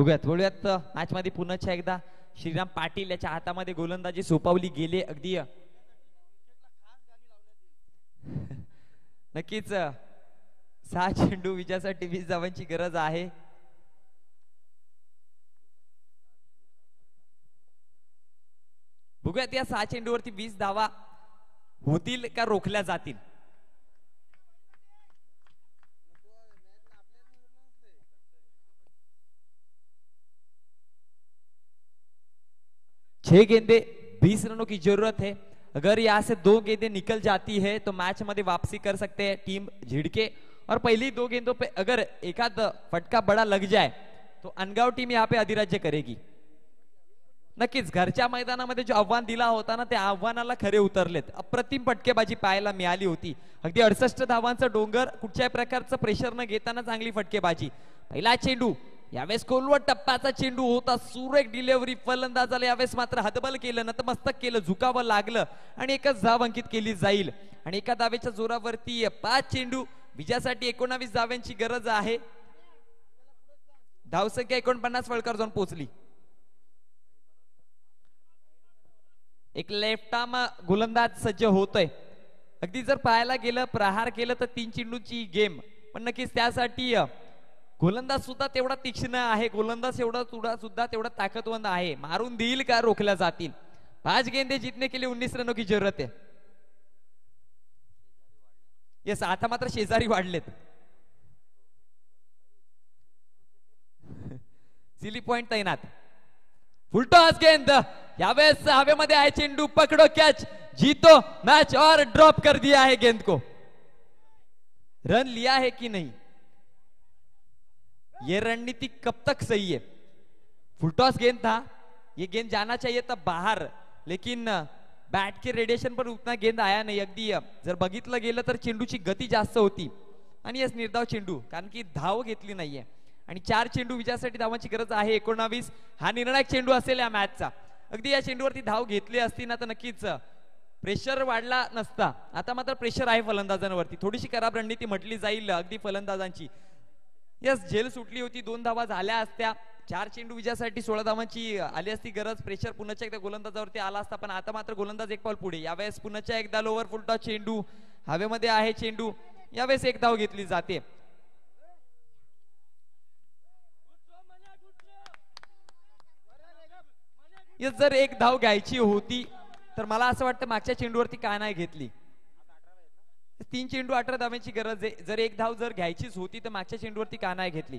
उगत वळूयात मध्ये पुन्हा एकदा श्रीराम पाटील याच्या हातामध्ये गोलंदाजी सोपावली गेले अगदी नक्कीच सहा चेंडू विजयासाठी वीस धावांची गरज आहे बघूयात या सहा चेंडूवरती वीस धावा होतील का रोखल्या जातील छह गेंदे बीस रनों की जरूरत है अगर यहाँ से दो गेंदे निकल जाती है तो मैच में वापसी कर सकते हैं टीम झिड़के और पहली दो गेंदों पे अगर एकाद फटका बड़ा लग जाए तो अनगाव टीम यहाँ पे अधिराज्य करेगी नक्कीच घरच्या मैदानामध्ये जो आव्हान दिला होता ना त्या आव्हानाला खरे उतरलेत अप्रतिम फटकेबाजी पाहायला मिळाली होती अगदी अडसष्ट धावांचा डोंगर कुठच्याही प्रकारचं प्रेशर न घेताना चांगली फटकेबाजी पहिला चेंडू यावेळेस कोलवट टप्पाचा चेंडू होता सुरेख डिलेव्हरी फलंदाजाला यावेळेस मात्र हतबल केलं नतमस्तक केलं झुकावं लागलं आणि एकच धाव अंकित केली जाईल आणि एका दावेच्या जोरावरती पाच चेंडू विजयासाठी एकोणावीस धाव्यांची गरज आहे धावसंख्या एकोणपन्नास वळकर जाऊन पोहोचली एक लेफ्ट आर्म गोलंदाज सज्ज होतोय अगदी जर पाहायला गेलं प्रहार केलं तर तीन चेंडूची गेम पण नक्कीच त्यासाठी गोलंदाज सुद्धा तेवढा तीक्ष्ण आहे गोलंदाज एवढा तुडा सुद्धा तेवढा ताकदवंद आहे मारून देईल का रोखल्या जातील पाच गेंदे जितने केले उन्नीस रनों की जरूरत आहे येस आता मात्र शेजारी वाढलेत सिली पॉइंट तैनात फुलटो आज गेंद यावेळेस हवेमध्ये आहे चेंडू पकडो कॅच जीतो मॅच और ड्रॉप कर दिया है गेंद को रन लिया है की नाही ये रणनीति कब तक सही है फुल टॉस गेंद था ये गेंद जाना चाहिए था बाहर लेकिन बैट के रेडिएशन पर उतना गेंद आया नाही अगदी जर बघितलं गेलं तर चेंडूची गती जास्त होती आणि यस निर्धाव चेंडू कारण की धाव घेतली नाहीये आणि चार चेंडू विजयासाठी धावांची गरज आहे एकोणावीस हा निर्णायक चेंडू असेल या मॅचचा अगदी या चेंडूवरती धाव घेतली असती ना तर नक्कीच प्रेशर वाढला नसता आता मात्र प्रेशर आहे फलंदाजांवरती थोडीशी खराब रणनीती म्हटली जाईल अगदी फलंदाजांची यस झेल सुटली होती दोन धावा झाल्या असत्या चार चेंडू विजयासाठी सोळा धावांची आली असती गरज प्रेशर पुन्हा एकदा गोलंदाजावरती आला असता पण आता मात्र गोलंदाज एक पाऊल पुढे यावेळेस पुन्हा एकदा लोवर फुलटा चेंडू हवेमध्ये आहे चेंडू यावेळेस एक धाव घेतली जाते जर एक धाव घ्यायची होती तर मला असं वाटतं मागच्या चेंडूवरती का नाही घेतली तीन चेंडू अठरा धावांची गरज आहे जर एक धाव जर घ्यायचीच होती तर मागच्या चेंडूवरती का नाही घेतली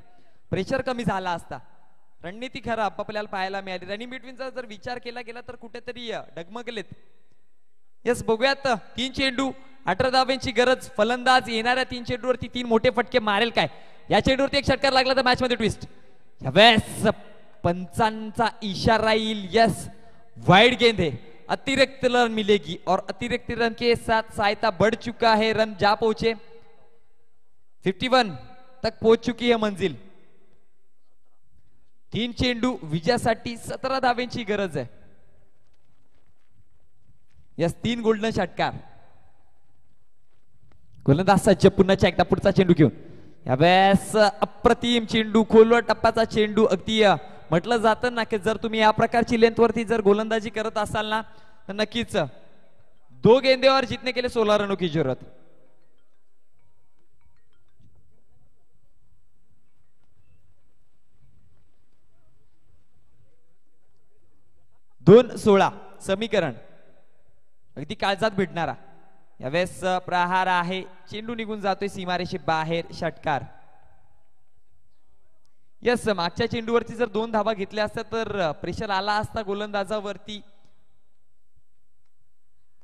प्रेशर कमी झाला असता रणनीती खराब आपल्याला पाहायला मिळाली रनिंग बिटवीनचा जर विचार केला गेला तर कुठेतरी डगमगलेत यस बघूयात तीन चेंडू अठरा धाव्यांची गरज फलंदाज येणाऱ्या तीन चेंडूवरती तीन मोठे फटके मारेल काय या चेंडूवरती एक षटकार लागला तर मॅच मध्ये ट्विस्ट पंचांचा इशारा येईल यस वाईट गेंद आहे अतिरिक्त रन मिलेगी और अतिरिक्त रन के साथ सहायता बढ़ चुका है रन जा पहुंचे 51 तक पहुंच चुकी है मंजिल तीन चेंडू विजयासाठी सतरा धाव्यांची गरज है यस तीन गोल्डन षटकार गोलंदाजाच्या पुन्हा एकदा पुढचा चेंडू घेऊन अप्रतिम चेंडू खोलवर टप्पाचा चेंडू अगदी म्हटलं जातं ना की जर तुम्ही या प्रकारची लेंथवरती जर गोलंदाजी करत असाल ना तर नक्कीच दो गेंदेवर जितने केले सोला रनों की जरूरत दोन सोळा समीकरण अगदी काळजात भेटणारा यावेळेस प्रहार आहे चेंडू निघून जातोय सीमारेशी बाहेर षटकार यस मागच्या चेंडूवरती जर दोन धाबा घेतल्या असत्या तर प्रेशर आला असता गोलंदाजावरती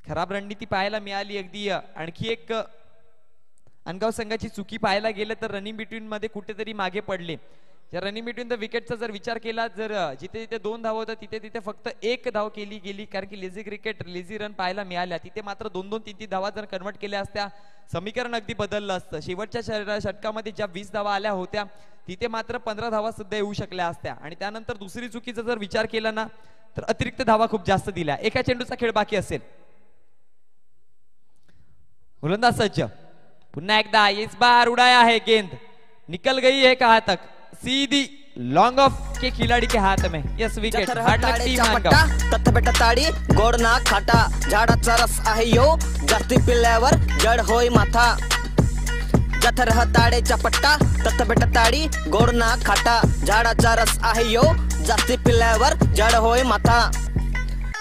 खराब रणनीती पाहायला मिळाली अगदी आणखी एक अनगाव संघाची चुकी पाहायला गेलं तर रनिंग बिटवीन मध्ये कुठेतरी मागे पडले या रनिंग बिटवीन द विकेटचा जर विचार केला जर जिथे जिथे दोन धाव होतं तिथे तिथे फक्त एक धाव केली गेली कारण की लेझी क्रिकेट लेझी रन पाहायला मिळाल्या तिथे मात्र दोन दोन तीन तीन धावा जर कन्वर्ट केल्या असत्या समीकरण अगदी बदललं असतं शेवटच्या षटकामध्ये ज्या वीस धावा आल्या होत्या तिथे मात्र पंधरा धावा सुद्धा येऊ शकल्या असत्या आणि त्यानंतर दुसरी चुकीचा जर विचार केला ना तर अतिरिक्त धावा खूप जास्त दिल्या एका चेंडूचा खेळ बाकी असेल बोलंदा सज्ज पुन्हा एकदा इस बार उडाया आहे गेंद निकल गई है का तक सीधी लॉन्ग ऑफ के खिलाड़ी के हाथ में यस विकेट हार्डलक टीम आका तत्त बेटा ताड़ी गोड़ खाटा झाड़ा चरस आहियो जाति पिलेवर जड़ होई माथा जथ रह ताड़े चपट्टा तथा बेटा ताड़ी गोड़ना खाटा झाड़ा चरस आहियो जाति पिलेवर जड़ होई माथा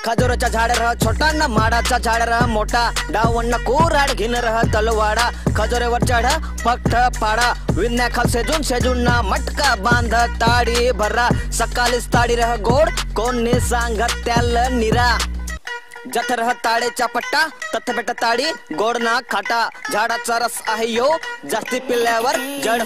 खजूरचा झाड रह छोटा ना माडाचा झाड रह मोठा डावन्न कोराड घेण रह तलवाडा खजोरेवर चढ पठ पाडा विन्याखाल सेजून सेजून ना मटका बांध ताडी भरा सकाळीच ताडी रह गोड कोणी सांगत त्याला निरा जथ रह ताडेचा पट्टा तथ बेटा ताडी गोड ना खाटा झाड़ा रस आहे यो जास्ती पिल्ल्यावर जड